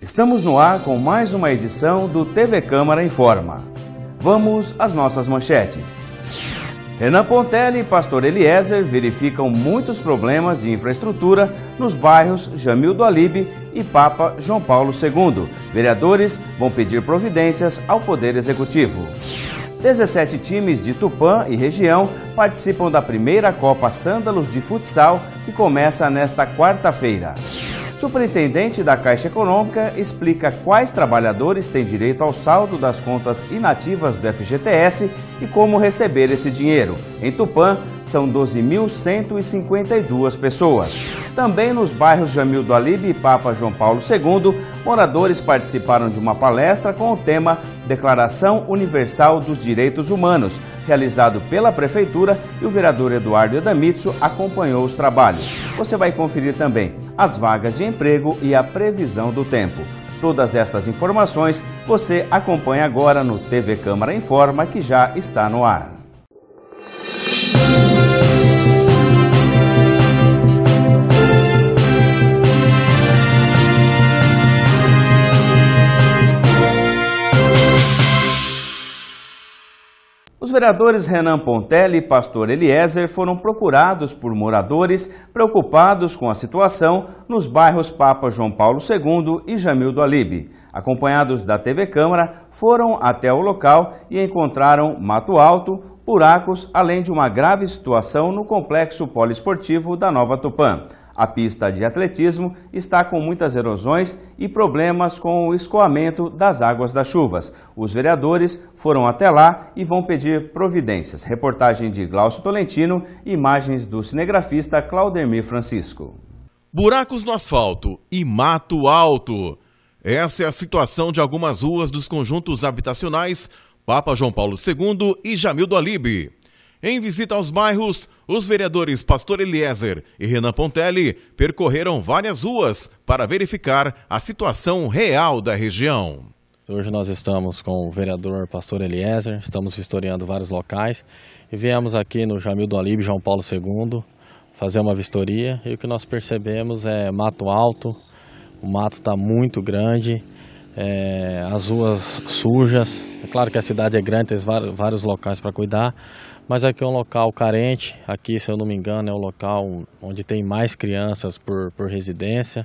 Estamos no ar com mais uma edição do TV Câmara Informa. Vamos às nossas manchetes. Renan Pontelli e Pastor Eliezer verificam muitos problemas de infraestrutura nos bairros Jamil do Alibe e Papa João Paulo II. Vereadores vão pedir providências ao Poder Executivo. 17 times de Tupã e região participam da primeira Copa Sândalos de Futsal, que começa nesta quarta-feira. Superintendente da Caixa Econômica explica quais trabalhadores têm direito ao saldo das contas inativas do FGTS e como receber esse dinheiro. Em Tupã, são 12.152 pessoas. Também nos bairros Jamil do Alibe e Papa João Paulo II, moradores participaram de uma palestra com o tema Declaração Universal dos Direitos Humanos, realizado pela Prefeitura e o vereador Eduardo Edamitsu acompanhou os trabalhos. Você vai conferir também as vagas de emprego e a previsão do tempo. Todas estas informações você acompanha agora no TV Câmara Informa, que já está no ar. vereadores Renan Pontelli e Pastor Eliezer foram procurados por moradores preocupados com a situação nos bairros Papa João Paulo II e Jamil do Alibe. Acompanhados da TV Câmara, foram até o local e encontraram mato alto, buracos, além de uma grave situação no complexo poliesportivo da Nova Tupã. A pista de atletismo está com muitas erosões e problemas com o escoamento das águas das chuvas. Os vereadores foram até lá e vão pedir providências. Reportagem de Glaucio Tolentino, imagens do cinegrafista Claudemir Francisco. Buracos no asfalto e mato alto. Essa é a situação de algumas ruas dos conjuntos habitacionais Papa João Paulo II e Jamil do Alibe. Em visita aos bairros, os vereadores Pastor Eliezer e Renan Pontelli percorreram várias ruas para verificar a situação real da região. Hoje nós estamos com o vereador Pastor Eliezer, estamos vistoriando vários locais e viemos aqui no Jamil do Alibe, João Paulo II, fazer uma vistoria e o que nós percebemos é mato alto, o mato está muito grande, é, as ruas sujas, Claro que a cidade é grande, tem vários locais para cuidar, mas aqui é um local carente. Aqui, se eu não me engano, é o um local onde tem mais crianças por, por residência,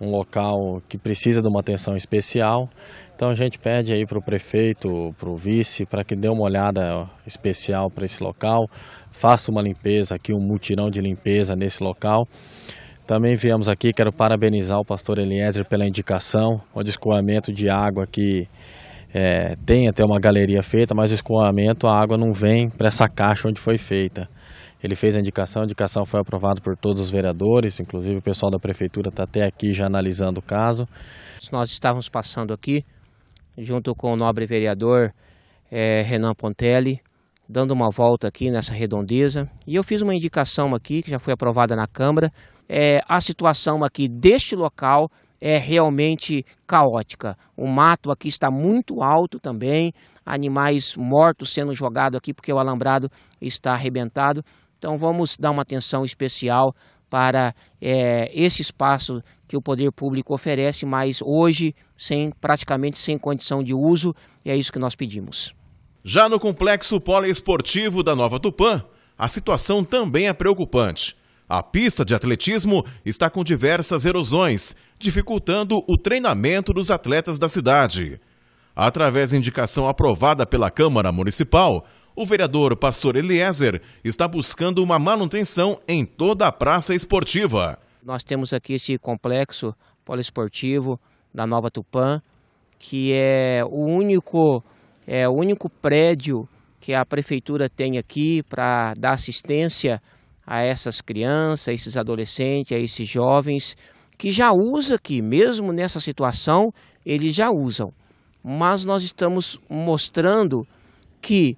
um local que precisa de uma atenção especial. Então a gente pede aí para o prefeito, para o vice, para que dê uma olhada especial para esse local, faça uma limpeza aqui, um mutirão de limpeza nesse local. Também viemos aqui, quero parabenizar o pastor Eliezer pela indicação, o escoamento de água aqui é, tem até uma galeria feita, mas o escoamento, a água não vem para essa caixa onde foi feita. Ele fez a indicação, a indicação foi aprovada por todos os vereadores, inclusive o pessoal da prefeitura está até aqui já analisando o caso. Nós estávamos passando aqui, junto com o nobre vereador é, Renan Pontelli, dando uma volta aqui nessa redondeza. E eu fiz uma indicação aqui, que já foi aprovada na Câmara, é, a situação aqui deste local é realmente caótica. O mato aqui está muito alto também, animais mortos sendo jogados aqui porque o alambrado está arrebentado. Então vamos dar uma atenção especial para é, esse espaço que o poder público oferece, mas hoje sem praticamente sem condição de uso, e é isso que nós pedimos. Já no complexo poliesportivo da Nova Tupã, a situação também é preocupante. A pista de atletismo está com diversas erosões, dificultando o treinamento dos atletas da cidade. Através de indicação aprovada pela Câmara Municipal, o vereador Pastor Eliezer está buscando uma manutenção em toda a praça esportiva. Nós temos aqui esse complexo poliesportivo da Nova Tupã, que é o único, é, o único prédio que a prefeitura tem aqui para dar assistência a essas crianças, a esses adolescentes, a esses jovens que já usa que mesmo nessa situação eles já usam. Mas nós estamos mostrando que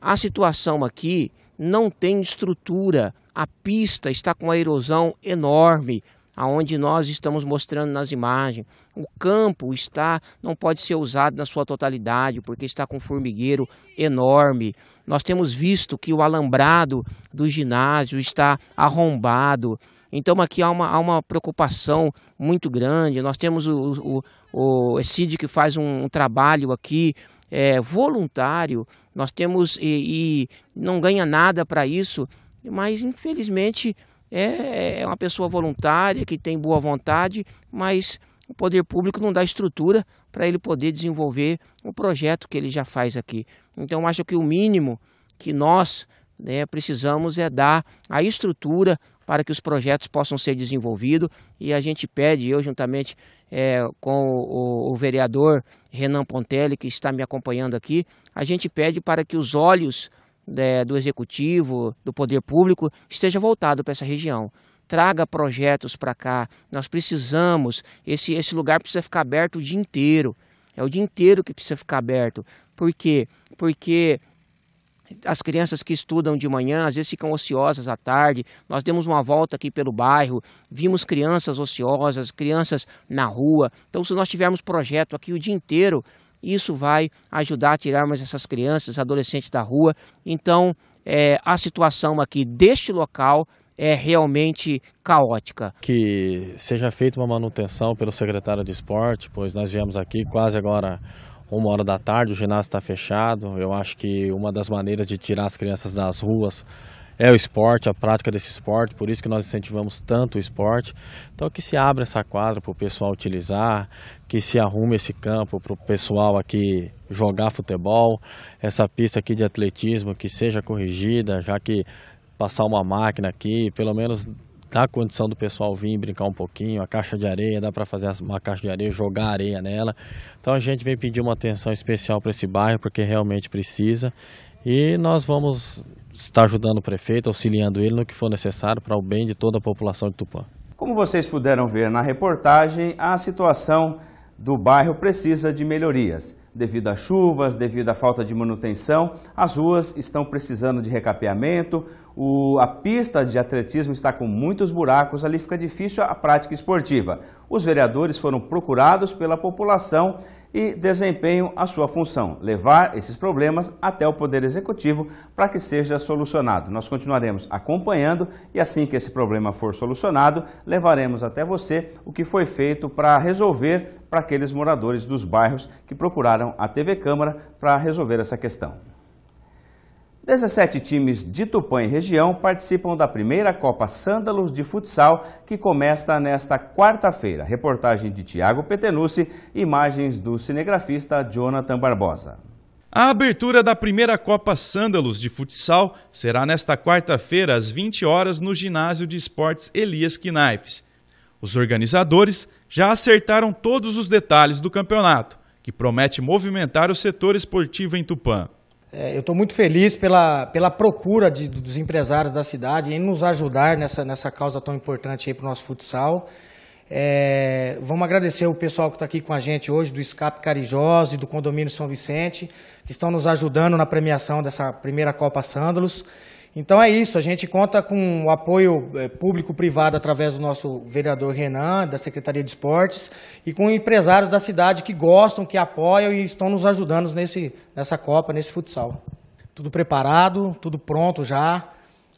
a situação aqui não tem estrutura, a pista está com uma erosão enorme, aonde nós estamos mostrando nas imagens. O campo está não pode ser usado na sua totalidade, porque está com formigueiro enorme. Nós temos visto que o alambrado do ginásio está arrombado. Então aqui há uma, há uma preocupação muito grande. Nós temos o, o, o que faz um, um trabalho aqui é, voluntário. Nós temos e, e não ganha nada para isso, mas infelizmente é, é, uma pessoa voluntária, que tem boa vontade, mas o poder público não dá estrutura para ele poder desenvolver o projeto que ele já faz aqui. Então, acho que o mínimo que nós né, precisamos é dar a estrutura para que os projetos possam ser desenvolvidos e a gente pede, eu juntamente é, com o, o vereador Renan Pontelli, que está me acompanhando aqui, a gente pede para que os olhos é, do executivo, do poder público, esteja voltado para essa região. Traga projetos para cá. Nós precisamos. Esse, esse lugar precisa ficar aberto o dia inteiro. É o dia inteiro que precisa ficar aberto. Por quê? Porque as crianças que estudam de manhã às vezes ficam ociosas à tarde. Nós demos uma volta aqui pelo bairro, vimos crianças ociosas, crianças na rua. Então, se nós tivermos projeto aqui o dia inteiro, isso vai ajudar a tirarmos essas crianças, adolescentes da rua. Então, é, a situação aqui deste local é realmente caótica. Que seja feita uma manutenção pelo secretário de esporte, pois nós viemos aqui quase agora uma hora da tarde, o ginásio está fechado. Eu acho que uma das maneiras de tirar as crianças das ruas é o esporte, a prática desse esporte, por isso que nós incentivamos tanto o esporte. Então que se abra essa quadra para o pessoal utilizar, que se arrume esse campo para o pessoal aqui jogar futebol, essa pista aqui de atletismo que seja corrigida, já que passar uma máquina aqui, pelo menos dá condição do pessoal vir brincar um pouquinho, a caixa de areia, dá para fazer uma caixa de areia, jogar areia nela. Então a gente vem pedir uma atenção especial para esse bairro, porque realmente precisa. E nós vamos estar ajudando o prefeito, auxiliando ele no que for necessário para o bem de toda a população de Tupã. Como vocês puderam ver na reportagem, a situação do bairro precisa de melhorias. Devido às chuvas, devido à falta de manutenção, as ruas estão precisando de recapeamento, o, a pista de atletismo está com muitos buracos, ali fica difícil a prática esportiva. Os vereadores foram procurados pela população e desempenham a sua função, levar esses problemas até o Poder Executivo para que seja solucionado. Nós continuaremos acompanhando e assim que esse problema for solucionado, levaremos até você o que foi feito para resolver para aqueles moradores dos bairros que procuraram a TV Câmara para resolver essa questão. 17 times de Tupã e região participam da primeira Copa Sândalos de Futsal, que começa nesta quarta-feira. Reportagem de Tiago Petenucci, imagens do cinegrafista Jonathan Barbosa. A abertura da primeira Copa Sândalos de Futsal será nesta quarta-feira às 20 horas no Ginásio de Esportes Elias Knaifes. Os organizadores já acertaram todos os detalhes do campeonato, que promete movimentar o setor esportivo em Tupã. É, eu estou muito feliz pela, pela procura de, dos empresários da cidade em nos ajudar nessa, nessa causa tão importante para o nosso futsal. É, vamos agradecer o pessoal que está aqui com a gente hoje, do Escape Carijós e do Condomínio São Vicente, que estão nos ajudando na premiação dessa primeira Copa Sândalos. Então é isso, a gente conta com o apoio eh, público-privado através do nosso vereador Renan, da Secretaria de Esportes, e com empresários da cidade que gostam, que apoiam e estão nos ajudando nesse, nessa Copa, nesse futsal. Tudo preparado, tudo pronto já,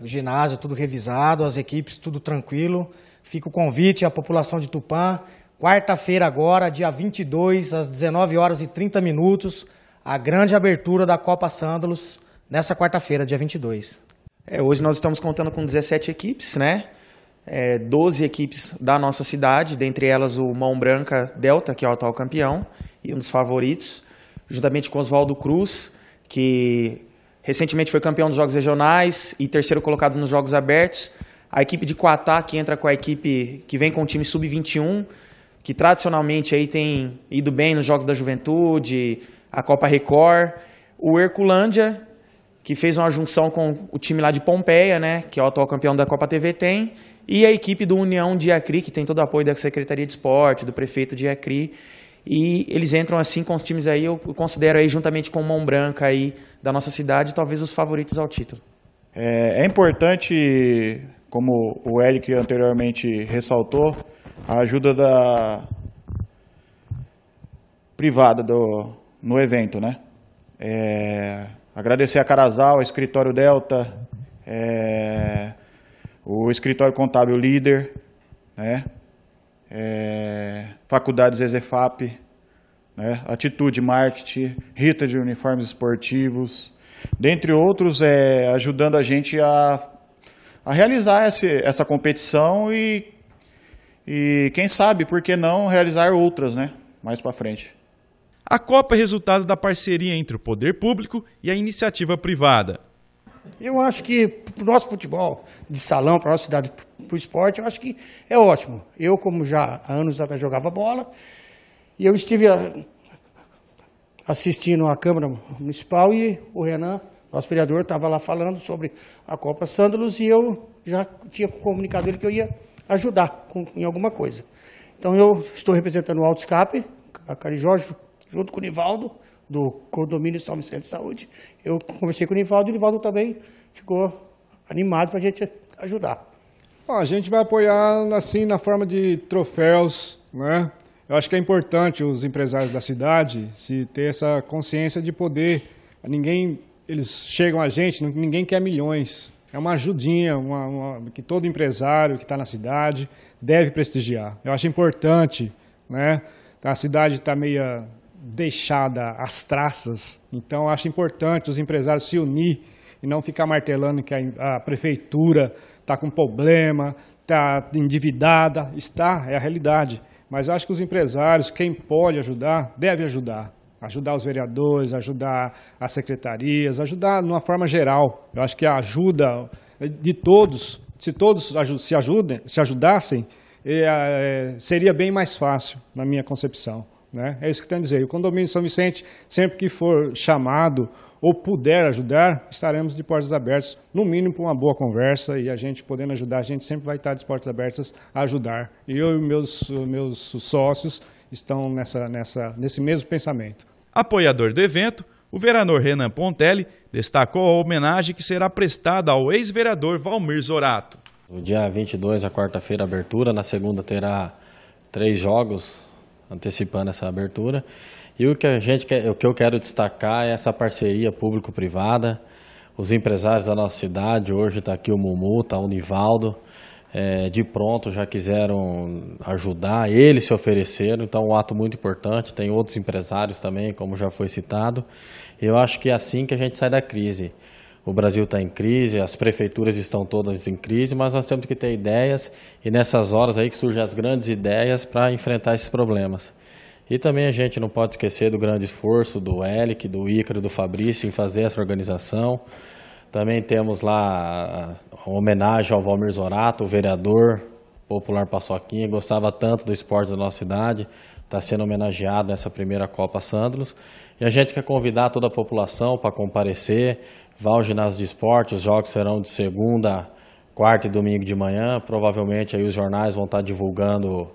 o ginásio tudo revisado, as equipes tudo tranquilo. Fica o convite à população de Tupã, quarta-feira agora, dia 22, às 19 horas e 30 minutos, a grande abertura da Copa Sândalos, nessa quarta-feira, dia 22. É, hoje nós estamos contando com 17 equipes, né? É, 12 equipes da nossa cidade, dentre elas o Mão Branca Delta, que é o atual campeão e um dos favoritos, juntamente com Oswaldo Cruz, que recentemente foi campeão dos Jogos Regionais e terceiro colocado nos Jogos Abertos. A equipe de Coatá, que entra com a equipe que vem com o time sub-21, que tradicionalmente aí tem ido bem nos Jogos da Juventude, a Copa Record. O Herculândia, que fez uma junção com o time lá de Pompeia, né, que é o atual campeão da Copa TV tem, e a equipe do União de Acri, que tem todo o apoio da Secretaria de Esporte, do prefeito de Acri. E eles entram assim com os times aí, eu considero aí juntamente com o Mão Branca aí da nossa cidade, talvez os favoritos ao título. É, é importante, como o Eric anteriormente ressaltou, a ajuda da privada do, no evento, né? É, Agradecer a Carazal, o Escritório Delta, é, o Escritório Contábil Líder, né, é, Faculdades Ezefap, né, Atitude Marketing, Rita de Uniformes Esportivos, dentre outros, é, ajudando a gente a, a realizar esse, essa competição e, e, quem sabe, por que não realizar outras né, mais para frente. A Copa é resultado da parceria entre o poder público e a iniciativa privada. Eu acho que para o nosso futebol de salão, para a nossa cidade, para o esporte, eu acho que é ótimo. Eu, como já há anos atrás jogava bola, e eu estive assistindo à Câmara Municipal e o Renan, nosso vereador, estava lá falando sobre a Copa Sândalos e eu já tinha comunicado ele que eu ia ajudar com, em alguma coisa. Então eu estou representando o Alto Escape, a Carijó, junto com o Nivaldo, do condomínio São Vicente de Saúde. Eu conversei com o Nivaldo e o Nivaldo também ficou animado para a gente ajudar. Bom, a gente vai apoiar assim na forma de troféus, né? Eu acho que é importante os empresários da cidade se ter essa consciência de poder. Ninguém, eles chegam a gente, ninguém quer milhões. É uma ajudinha uma, uma, que todo empresário que está na cidade deve prestigiar. Eu acho importante, né? A cidade está meia deixada as traças. Então, acho importante os empresários se unir e não ficar martelando que a, a prefeitura está com problema, está endividada. Está, é a realidade. Mas acho que os empresários, quem pode ajudar, deve ajudar. Ajudar os vereadores, ajudar as secretarias, ajudar de uma forma geral. Eu acho que a ajuda de todos, se todos se, ajudem, se ajudassem, é, é, seria bem mais fácil, na minha concepção. Né? É isso que tem a dizer. E o condomínio São Vicente, sempre que for chamado ou puder ajudar, estaremos de portas abertas, no mínimo para uma boa conversa e a gente podendo ajudar, a gente sempre vai estar de portas abertas a ajudar. E eu e meus, meus sócios estão nessa, nessa, nesse mesmo pensamento. Apoiador do evento, o vereador Renan Pontelli destacou a homenagem que será prestada ao ex-vereador Valmir Zorato. No dia 22, a quarta-feira, abertura. Na segunda terá três jogos antecipando essa abertura. E o que, a gente quer, o que eu quero destacar é essa parceria público-privada, os empresários da nossa cidade, hoje está aqui o Mumu, está o Nivaldo, é, de pronto já quiseram ajudar, eles se ofereceram, então é um ato muito importante, tem outros empresários também, como já foi citado. Eu acho que é assim que a gente sai da crise o Brasil está em crise, as prefeituras estão todas em crise, mas nós temos que ter ideias e nessas horas aí que surgem as grandes ideias para enfrentar esses problemas. E também a gente não pode esquecer do grande esforço do Elic, do Ícaro, do Fabrício em fazer essa organização. Também temos lá a homenagem ao Valmir Zorato, o vereador popular Paçoquinha, gostava tanto do esporte da nossa cidade, está sendo homenageado nessa primeira Copa Sandros E a gente quer convidar toda a população para comparecer, vá ao ginásio de esporte, os jogos serão de segunda, quarta e domingo de manhã. Provavelmente aí os jornais vão estar tá divulgando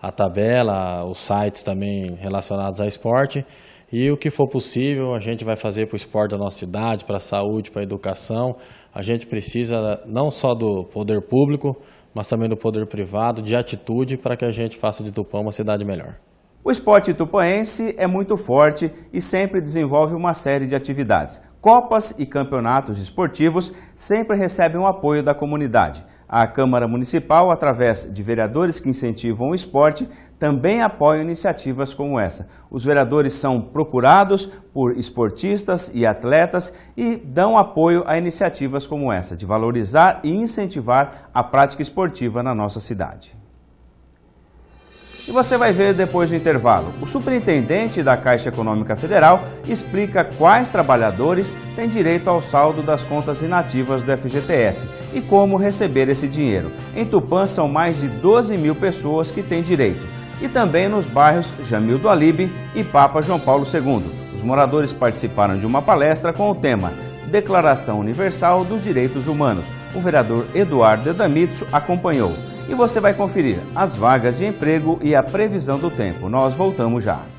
a tabela, os sites também relacionados a esporte. E o que for possível, a gente vai fazer para o esporte da nossa cidade, para a saúde, para a educação. A gente precisa não só do poder público, mas também do poder privado, de atitude para que a gente faça de Tupã uma cidade melhor. O esporte tupaense é muito forte e sempre desenvolve uma série de atividades. Copas e campeonatos esportivos sempre recebem o apoio da comunidade. A Câmara Municipal, através de vereadores que incentivam o esporte, também apoia iniciativas como essa. Os vereadores são procurados por esportistas e atletas e dão apoio a iniciativas como essa, de valorizar e incentivar a prática esportiva na nossa cidade e você vai ver depois do intervalo. O superintendente da Caixa Econômica Federal explica quais trabalhadores têm direito ao saldo das contas inativas do FGTS e como receber esse dinheiro. Em Tupã são mais de 12 mil pessoas que têm direito. E também nos bairros Jamil do Alibe e Papa João Paulo II. Os moradores participaram de uma palestra com o tema Declaração Universal dos Direitos Humanos. O vereador Eduardo Edamitsu acompanhou e você vai conferir as vagas de emprego e a previsão do tempo. Nós voltamos já.